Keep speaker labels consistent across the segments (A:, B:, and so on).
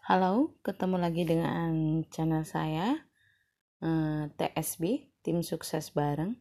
A: Halo, ketemu lagi dengan channel saya eh, TSB, Tim Sukses Bareng.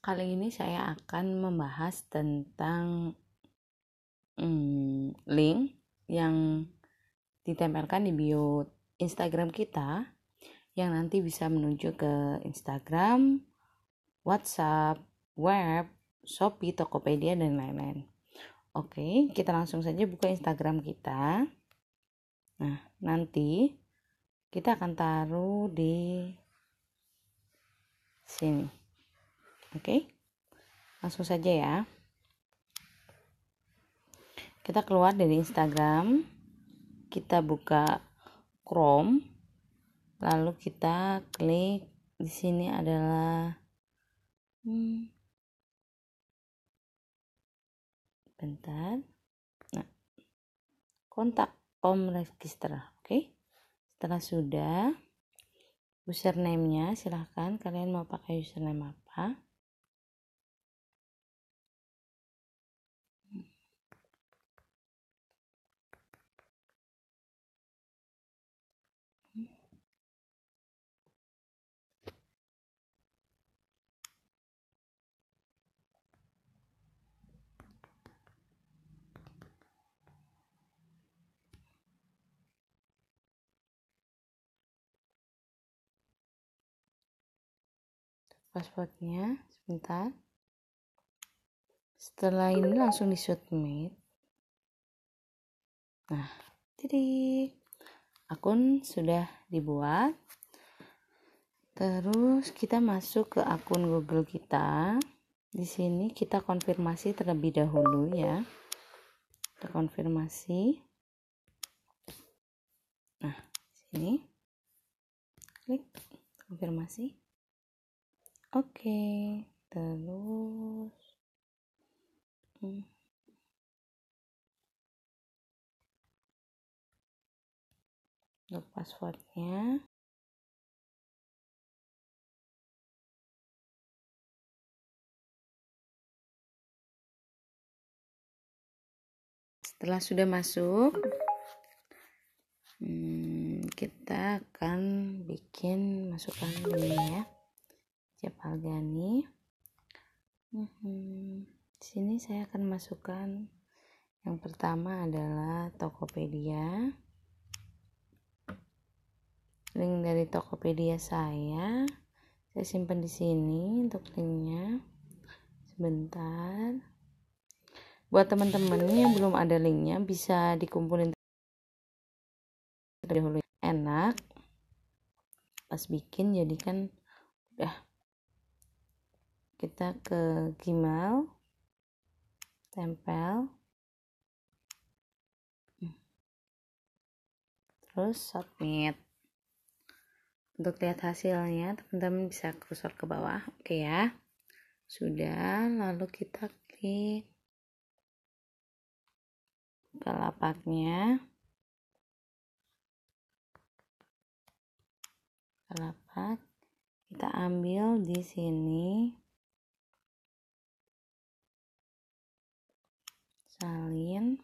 A: Kali ini saya akan membahas tentang hmm, link yang ditempelkan di bio Instagram kita yang nanti bisa menuju ke Instagram, WhatsApp, web, Shopee, Tokopedia, dan lain-lain. Oke, kita langsung saja buka Instagram kita. Nah, nanti kita akan taruh di sini. Oke. Okay? Langsung saja ya. Kita keluar dari Instagram, kita buka Chrome, lalu kita klik di sini adalah hmm, bentar. Nah, kontak home register oke okay? setelah sudah username nya silahkan kalian mau pakai username apa
B: passwordnya sebentar
A: setelah ini langsung di submit nah jadi akun sudah dibuat terus kita masuk ke akun Google kita di sini kita konfirmasi terlebih dahulu ya kita konfirmasi nah sini klik konfirmasi oke terus
B: hmm. untuk passwordnya
A: setelah sudah masuk hmm, kita akan bikin masukan ini ya siap algani hmm, sini saya akan masukkan yang pertama adalah Tokopedia link dari Tokopedia saya saya simpan di sini untuk linknya sebentar buat teman-teman yang belum ada linknya bisa dikumpulin terlebih dahulu enak pas bikin jadi kan udah kita ke Gmail tempel terus submit untuk lihat hasilnya teman-teman bisa kursor ke bawah oke okay ya sudah lalu kita klik ke lapaknya
B: lapak kita ambil di sini salin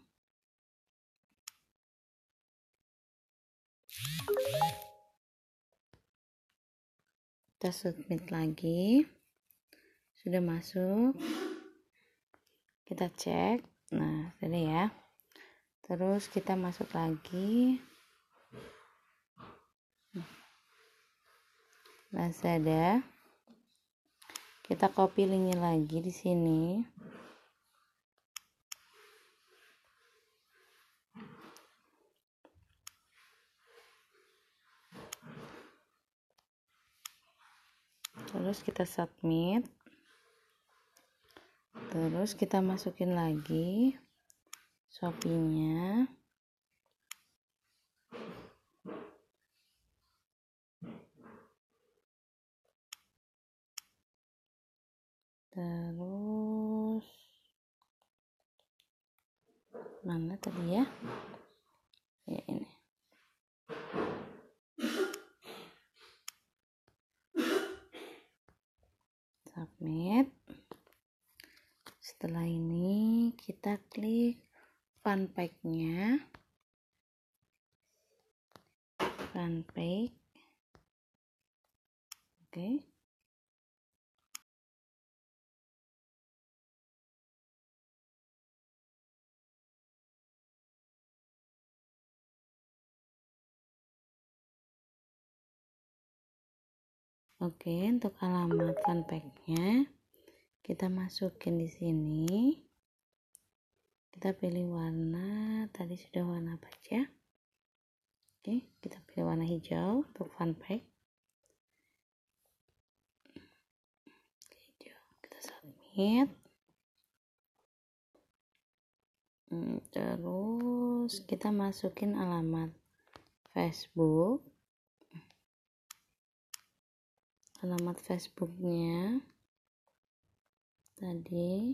A: kita submit lagi sudah masuk kita cek nah sudah ya terus kita masuk lagi Lazada nah, kita copy linknya lagi di sini terus kita submit terus kita masukin lagi Shopee-nya
B: terus
A: mana tadi ya ya ini kita klik fun pack-nya fun pack oke okay. Oke, untuk alamat fanpage-nya kita masukin di sini kita pilih warna tadi sudah warna apa ya oke kita pilih warna hijau untuk fun pack hijau kita submit hmm, terus kita masukin alamat Facebook alamat Facebooknya tadi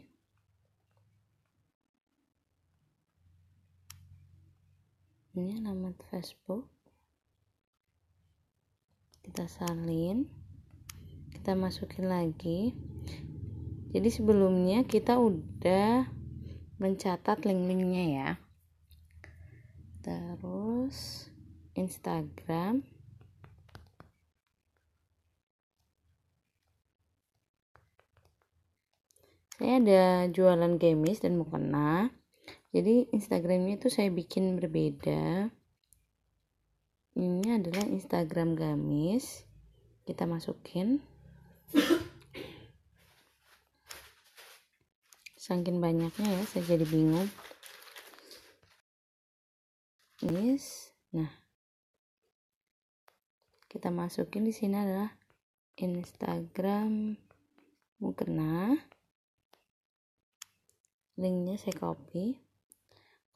A: ini alamat Facebook kita salin kita masukin lagi jadi sebelumnya kita udah mencatat link-linknya ya terus Instagram saya ada jualan gamis dan mukena jadi instagramnya itu saya bikin berbeda ini adalah instagram gamis kita masukin Sangkin banyaknya ya saya jadi bingung yes nah kita masukin di sini adalah Instagram mukena linknya saya copy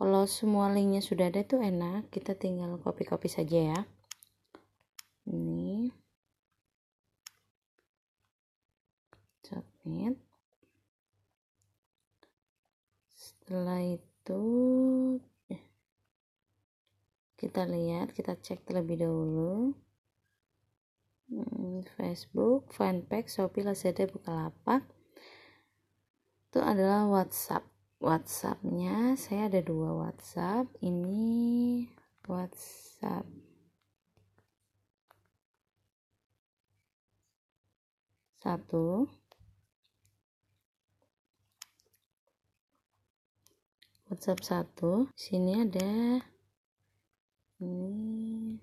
A: kalau semua linknya sudah ada itu enak kita tinggal copy-copy saja ya ini submit setelah itu eh, kita lihat kita cek terlebih dahulu hmm, Facebook, Fanpage, Shopee, Lazada, Bukalapak itu adalah WhatsApp WhatsAppnya saya ada dua WhatsApp ini WhatsApp satu WhatsApp satu sini ada ini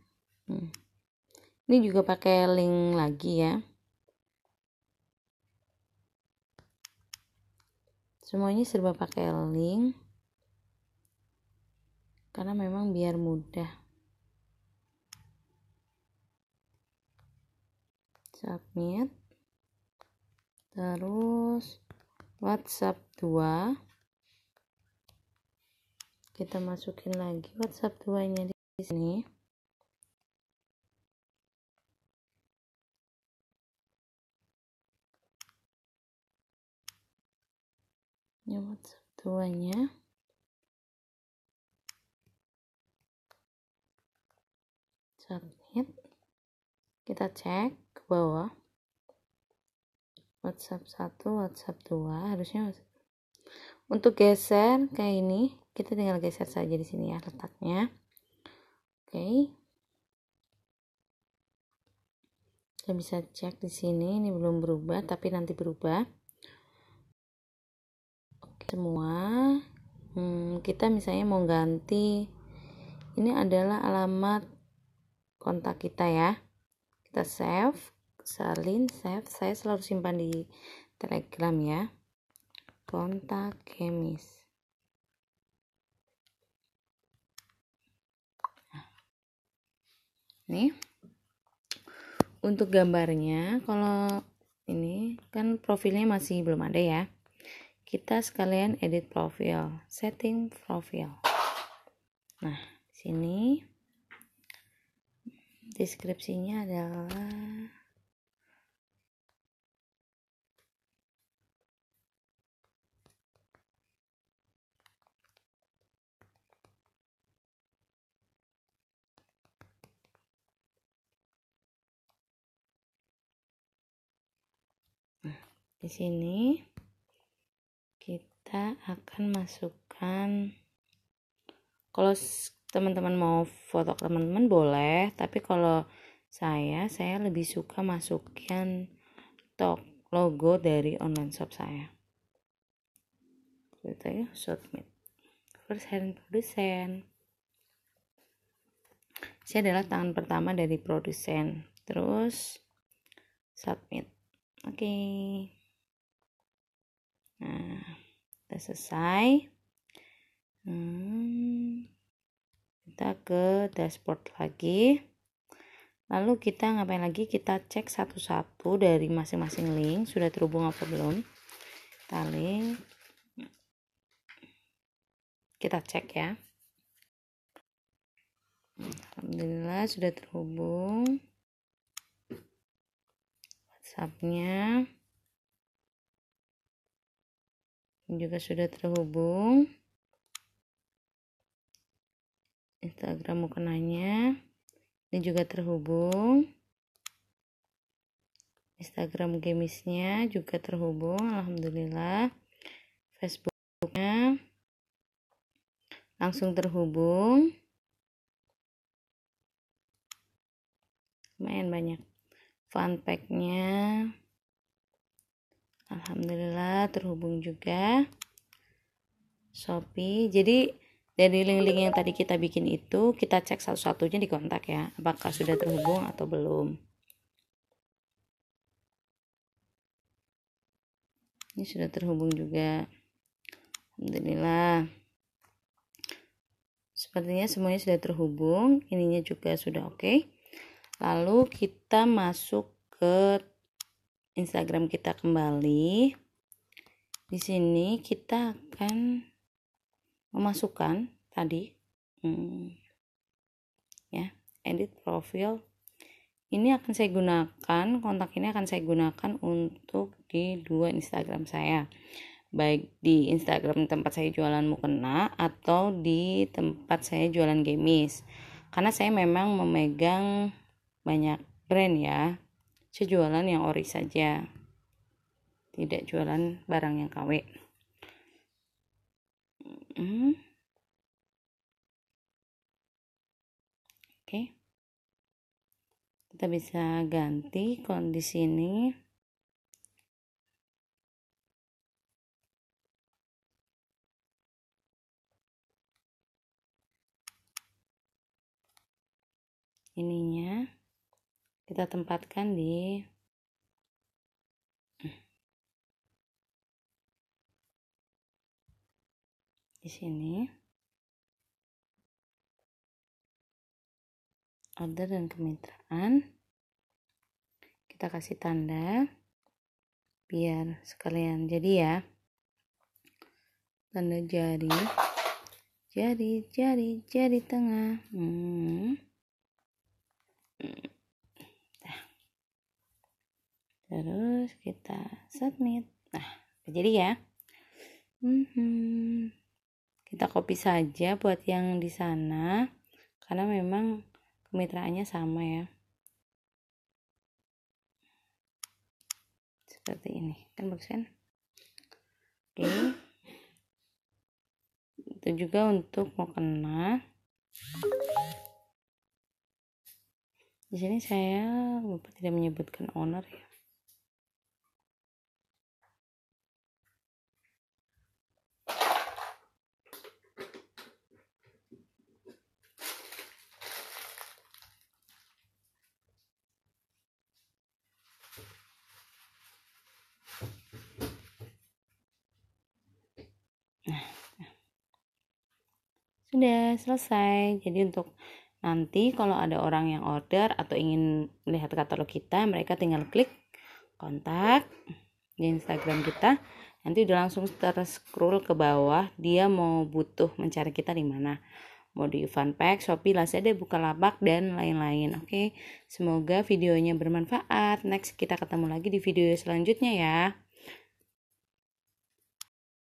A: hmm. ini juga pakai link lagi ya semuanya serba pakai link karena memang biar mudah submit terus WhatsApp 2 kita masukin lagi WhatsApp 2 nya di sini nyomot duanya submit kita cek ke bawah WhatsApp 1 WhatsApp 2 harusnya untuk geser kayak ini kita tinggal geser saja di sini ya letaknya oke okay. kita bisa cek di sini ini belum berubah tapi nanti berubah semua hmm, kita misalnya mau ganti ini adalah alamat kontak kita ya kita save salin save saya selalu simpan di telegram ya kontak kemis nih untuk gambarnya kalau ini kan profilnya masih belum ada ya kita sekalian edit profil, setting profil. Nah, sini deskripsinya adalah Nah, di sini kita akan masukkan kalau teman-teman mau foto teman-teman boleh tapi kalau saya saya lebih suka masukkan tok logo dari online shop saya kita gitu ya submit first hand produsen saya adalah tangan pertama dari produsen terus submit oke okay. nah sudah selesai. Hmm, kita ke dashboard lagi. Lalu kita ngapain lagi? Kita cek satu-satu dari masing-masing link sudah terhubung apa belum. Kita link. Kita cek ya. Alhamdulillah sudah terhubung. WhatsAppnya nya Ini juga sudah terhubung Instagram mukenanya ini juga terhubung Instagram gamisnya juga terhubung Alhamdulillah Facebooknya langsung terhubung main banyak fun packnya Alhamdulillah terhubung juga Shopee jadi dari link-link yang tadi kita bikin itu kita cek satu-satunya di kontak ya apakah sudah terhubung atau belum ini sudah terhubung juga Alhamdulillah sepertinya semuanya sudah terhubung ininya juga sudah oke okay. lalu kita masuk ke Instagram kita kembali. Di sini kita akan memasukkan tadi hmm, ya, edit profil. Ini akan saya gunakan, kontak ini akan saya gunakan untuk di dua Instagram saya. Baik di Instagram tempat saya jualan mukena atau di tempat saya jualan gamis. Karena saya memang memegang banyak brand ya saya jualan yang ori saja. Tidak jualan barang yang KW. Hmm. Oke. Okay. Kita bisa ganti kondisi ini. kita tempatkan di
B: di sini
A: order dan kemitraan kita kasih tanda biar sekalian jadi ya tanda jari jari jari jari tengah hmm. terus kita submit nah jadi ya hmm, kita copy saja buat yang di sana karena memang kemitraannya sama ya seperti ini kan bagus kan oke okay. itu juga untuk mau kena di sini saya lupa tidak menyebutkan owner ya sudah selesai jadi untuk nanti kalau ada orang yang order atau ingin melihat katalog kita mereka tinggal klik kontak di Instagram kita nanti udah langsung ter-scroll ke bawah dia mau butuh mencari kita di mana mau di fun pack, Shopee, Lazada, Bukalapak, dan lain-lain. Oke, semoga videonya bermanfaat. Next, kita ketemu lagi di video selanjutnya ya.